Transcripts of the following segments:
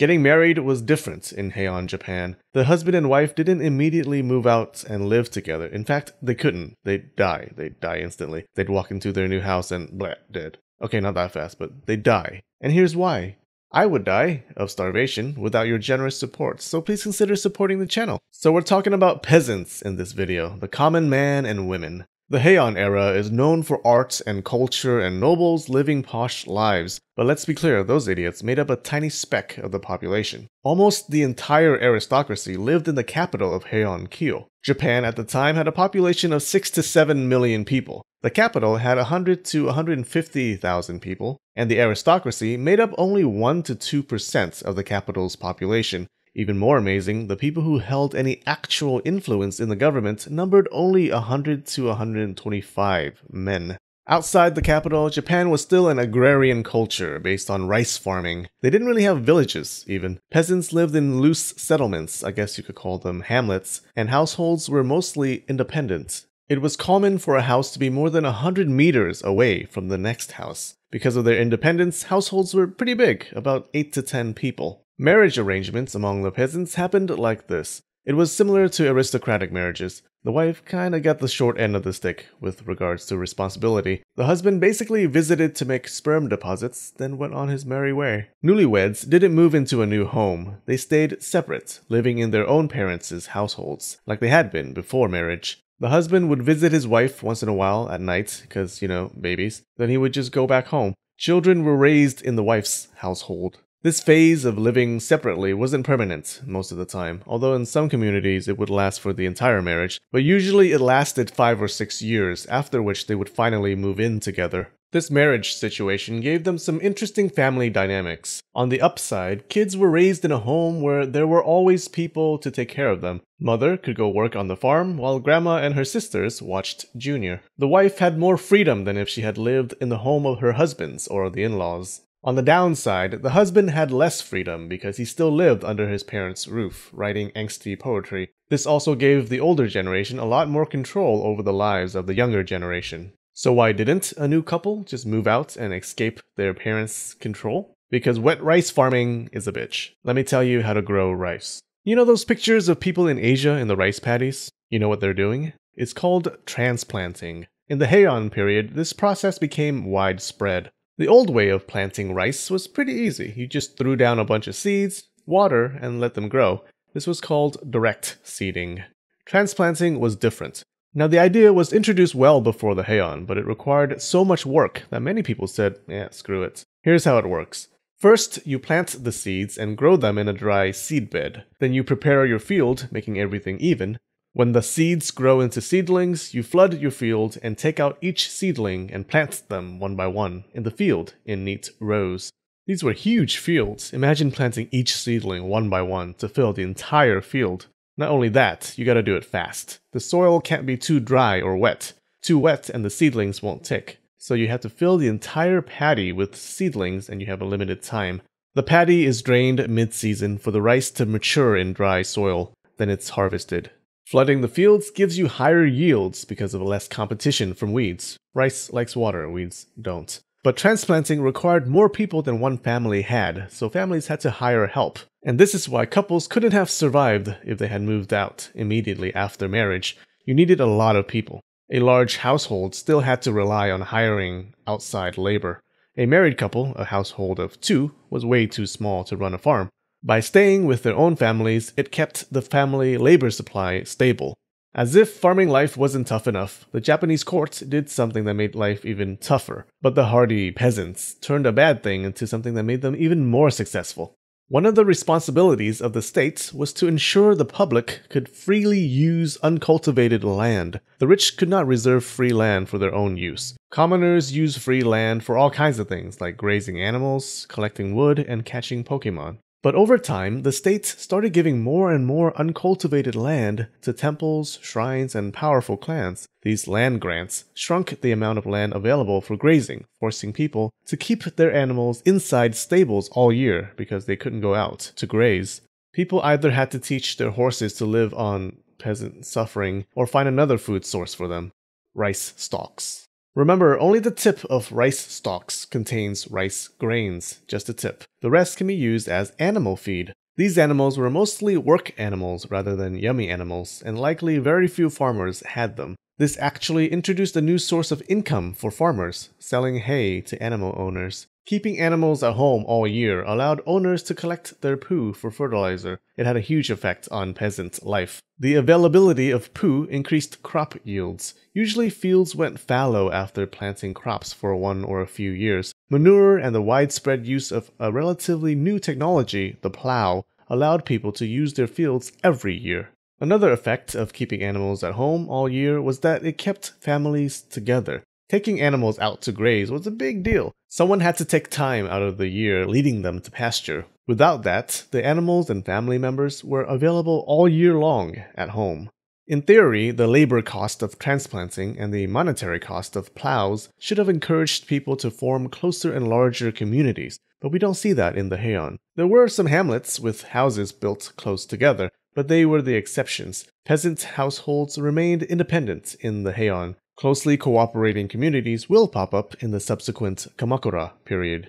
Getting married was different in Heian, Japan. The husband and wife didn't immediately move out and live together. In fact, they couldn't. They'd die. They'd die instantly. They'd walk into their new house and bleh, dead. Okay, not that fast, but they'd die. And here's why. I would die of starvation without your generous support, so please consider supporting the channel. So we're talking about peasants in this video, the common man and women. The Heian era is known for arts and culture and nobles living posh lives, but let's be clear, those idiots made up a tiny speck of the population. Almost the entire aristocracy lived in the capital of Heian-kyo. Japan at the time had a population of 6 to 7 million people. The capital had 100 to 150,000 people, and the aristocracy made up only 1 to 2% of the capital's population, even more amazing, the people who held any actual influence in the government numbered only 100 to 125 men. Outside the capital, Japan was still an agrarian culture based on rice farming. They didn't really have villages, even. Peasants lived in loose settlements, I guess you could call them hamlets, and households were mostly independent. It was common for a house to be more than 100 meters away from the next house. Because of their independence, households were pretty big, about 8 to 10 people. Marriage arrangements among the peasants happened like this. It was similar to aristocratic marriages. The wife kinda got the short end of the stick with regards to responsibility. The husband basically visited to make sperm deposits, then went on his merry way. Newlyweds didn't move into a new home. They stayed separate, living in their own parents' households, like they had been before marriage. The husband would visit his wife once in a while at night, because, you know, babies. Then he would just go back home. Children were raised in the wife's household. This phase of living separately wasn't permanent most of the time, although in some communities it would last for the entire marriage, but usually it lasted five or six years, after which they would finally move in together. This marriage situation gave them some interesting family dynamics. On the upside, kids were raised in a home where there were always people to take care of them. Mother could go work on the farm while grandma and her sisters watched Junior. The wife had more freedom than if she had lived in the home of her husband's or the in laws. On the downside, the husband had less freedom because he still lived under his parents' roof, writing angsty poetry. This also gave the older generation a lot more control over the lives of the younger generation. So why didn't a new couple just move out and escape their parents' control? Because wet rice farming is a bitch. Let me tell you how to grow rice. You know those pictures of people in Asia in the rice paddies? You know what they're doing? It's called transplanting. In the Heian period, this process became widespread. The old way of planting rice was pretty easy. You just threw down a bunch of seeds, water, and let them grow. This was called direct seeding. Transplanting was different. Now, the idea was introduced well before the Heian, but it required so much work that many people said, yeah, screw it. Here's how it works. First, you plant the seeds and grow them in a dry seed bed. Then you prepare your field, making everything even. When the seeds grow into seedlings, you flood your field and take out each seedling and plant them one by one in the field in neat rows. These were huge fields. Imagine planting each seedling one by one to fill the entire field. Not only that, you gotta do it fast. The soil can't be too dry or wet. Too wet and the seedlings won't tick. So you have to fill the entire paddy with seedlings and you have a limited time. The paddy is drained mid-season for the rice to mature in dry soil. Then it's harvested. Flooding the fields gives you higher yields because of less competition from weeds. Rice likes water, weeds don't. But transplanting required more people than one family had, so families had to hire help. And this is why couples couldn't have survived if they had moved out immediately after marriage. You needed a lot of people. A large household still had to rely on hiring outside labor. A married couple, a household of two, was way too small to run a farm. By staying with their own families, it kept the family labor supply stable. As if farming life wasn't tough enough, the Japanese courts did something that made life even tougher, but the hardy peasants turned a bad thing into something that made them even more successful. One of the responsibilities of the states was to ensure the public could freely use uncultivated land. The rich could not reserve free land for their own use. Commoners used free land for all kinds of things, like grazing animals, collecting wood, and catching Pokemon. But over time, the states started giving more and more uncultivated land to temples, shrines, and powerful clans. These land grants shrunk the amount of land available for grazing, forcing people to keep their animals inside stables all year because they couldn't go out to graze. People either had to teach their horses to live on peasant suffering or find another food source for them rice stalks. Remember, only the tip of rice stalks contains rice grains, just the tip. The rest can be used as animal feed. These animals were mostly work animals rather than yummy animals, and likely very few farmers had them. This actually introduced a new source of income for farmers, selling hay to animal owners. Keeping animals at home all year allowed owners to collect their poo for fertilizer. It had a huge effect on peasants' life. The availability of poo increased crop yields. Usually, fields went fallow after planting crops for one or a few years. Manure and the widespread use of a relatively new technology, the plow, allowed people to use their fields every year. Another effect of keeping animals at home all year was that it kept families together taking animals out to graze was a big deal. Someone had to take time out of the year leading them to pasture. Without that, the animals and family members were available all year long at home. In theory, the labor cost of transplanting and the monetary cost of plows should have encouraged people to form closer and larger communities, but we don't see that in the Heian. There were some hamlets with houses built close together, but they were the exceptions. Peasant households remained independent in the Heian, Closely cooperating communities will pop up in the subsequent Kamakura period.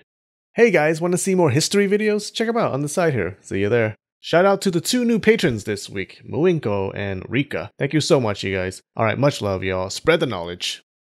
Hey guys, want to see more history videos? Check them out on the side here. See you there. Shout out to the two new patrons this week, Muinko and Rika. Thank you so much, you guys. Alright, much love, y'all. Spread the knowledge.